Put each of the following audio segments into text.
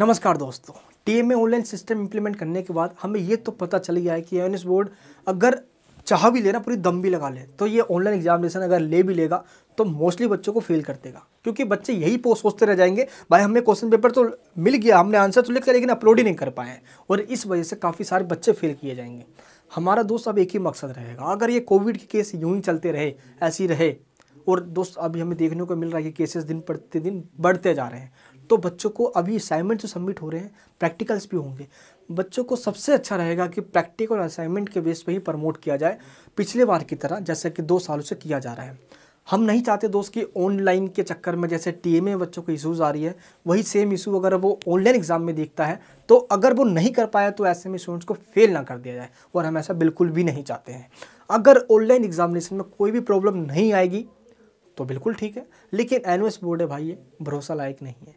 नमस्कार दोस्तों टी में ऑनलाइन सिस्टम इंप्लीमेंट करने के बाद हमें ये तो पता चल गया है कि एन बोर्ड अगर चाह भी लेना पूरी दम भी लगा ले तो ये ऑनलाइन एग्जामिनेशन अगर ले भी लेगा तो मोस्टली बच्चों को फेल कर देगा क्योंकि बच्चे यही पोस्ट सोचते रह जाएंगे भाई हमें क्वेश्चन पेपर तो मिल गया हमने आंसर तो लिख लिया लेकिन अपलोड ही नहीं कर पाए और इस वजह से काफ़ी सारे बच्चे फेल किए जाएंगे हमारा दोस्त अब एक ही मकसद रहेगा अगर ये कोविड के केस यूं ही चलते रहे ऐसे ही रहे और दोस्त अभी हमें देखने को मिल रहा है कि केसेस दिन प्रतिदिन बढ़ते जा रहे हैं तो बच्चों को अभी असाइनमेंट जो सबमिट हो रहे हैं प्रैक्टिकल्स भी होंगे बच्चों को सबसे अच्छा रहेगा कि प्रैक्टिकल असाइनमेंट के बेस पर ही प्रमोट किया जाए पिछले बार की तरह जैसा कि दो सालों से किया जा रहा है हम नहीं चाहते दोस्त कि ऑनलाइन के चक्कर में जैसे टी में बच्चों को इशूज़ आ रही है वही सेम इशू अगर वो ऑनलाइन एग्ज़ाम में देखता है तो अगर वो नहीं कर पाया तो ऐसे में स्टूडेंट्स को फेल ना कर दिया जाए और हम ऐसा बिल्कुल भी नहीं चाहते हैं अगर ऑनलाइन एग्जामिनेशन में कोई भी प्रॉब्लम नहीं आएगी तो बिल्कुल ठीक है लेकिन एनुअस बोर्ड है भाई ये भरोसा लायक नहीं है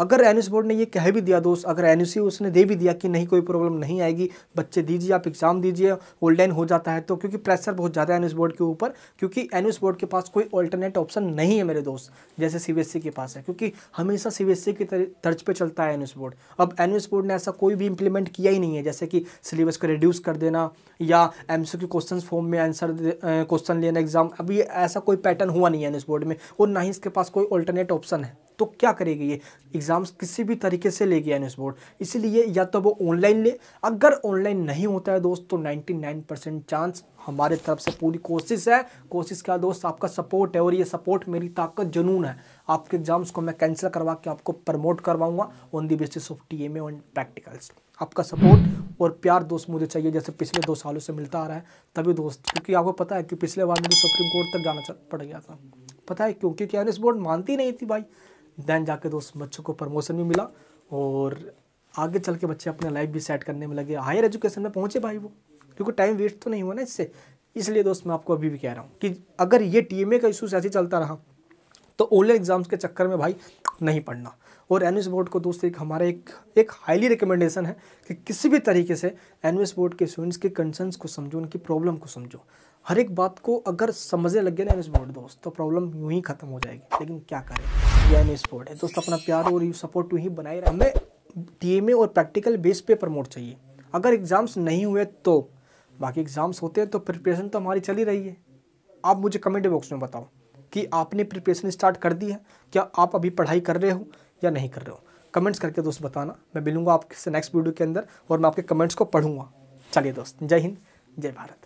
अगर एन बोर्ड ने ये कह भी दिया दोस्त अगर एन उसने दे भी दिया कि नहीं कोई प्रॉब्लम नहीं आएगी बच्चे दीजिए आप एग्ज़ाम दीजिए ऑनलाइन हो जाता है तो क्योंकि प्रेशर बहुत ज़्यादा है एन बोर्ड के ऊपर क्योंकि एन बोर्ड के पास कोई ऑल्टरनेट ऑप्शन नहीं है मेरे दोस्त जैसे सी e के पास है क्योंकि हमेशा सी e की तर्ज पर चलता है एन बोर्ड अब एन बोर्ड ने ऐसा कोई भी इंप्लीमेंट किया ही नहीं है जैसे कि सिलेबस को रिड्यूस कर देना या एम के क्वेश्चन फॉर्म में आंसर क्वेश्चन लेना एग्जाम अभी ऐसा कोई पैटर्न हुआ नहीं है एन बोर्ड में और ना ही इसके पास कोई ऑल्टरनेट ऑप्शन है तो क्या करेगी ये एग्ज़ाम्स किसी भी तरीके से लेगी एस बोर्ड इसीलिए या तो वो ऑनलाइन ले अगर ऑनलाइन नहीं होता है दोस्त तो नाइन परसेंट चांस हमारे तरफ से पूरी कोशिश है कोशिश क्या दोस्त आपका सपोर्ट है और ये सपोर्ट मेरी ताकत जुनून है आपके एग्ज़ाम्स को मैं कैंसिल करवा के आपको प्रमोट करवाऊंगा on the basis of T M and practicals आपका सपोर्ट और प्यार दोस्त मुझे चाहिए जैसे पिछले दो सालों से मिलता आ रहा है तभी दोस्त क्योंकि आपको पता है कि पिछले बार मुझे सुप्रीम कोर्ट तक जाना पड़ गया था पता है क्योंकि क्या बोर्ड मानती नहीं थी भाई दैन जाके तो उस बच्चों को प्रमोशन भी मिला और आगे चल के बच्चे अपने लाइफ भी सेट करने में लगे हायर एजुकेशन में पहुँचे भाई वो क्योंकि टाइम वेस्ट तो नहीं हुआ ना इससे इसलिए दोस्त मैं आपको अभी भी कह रहा हूँ कि अगर ये टी का इशूज़ ऐसे चलता रहा तो ओले एग्ज़ाम्स के चक्कर में भाई नहीं पढ़ना और एस बोर्ड को दोस्तों एक हमारा एक एक हाईली रिकमेंडेशन है कि किसी भी तरीके से एस बोर्ड के स्टूडेंट्स के कंसर्नस को समझो उनकी प्रॉब्लम को समझो हर एक बात को अगर समझने लग गया ना एस बोर्ड दोस्त तो प्रॉब्लम यूँ ही ख़त्म हो जाएगी लेकिन क्या करें यह एस बोर्ड है दोस्त अपना प्यार और यू सपोर्ट यूँ ही बनाए रहे हमें डी और प्रैक्टिकल बेस पे प्रमोट चाहिए अगर एग्ज़ाम्स नहीं हुए तो बाकी एग्ज़ाम्स होते हैं तो प्रिपरेशन तो हमारी चली रही है आप मुझे कमेंट बॉक्स में बताओ कि आपने प्रिपरेशन स्टार्ट कर दी है क्या आप अभी पढ़ाई कर रहे हो या नहीं कर रहे हो कमेंट्स करके दोस्त बताना मैं मिलूंगा आपसे नेक्स्ट वीडियो के अंदर और मैं आपके कमेंट्स को पढ़ूंगा चलिए दोस्त जय हिंद जय भारत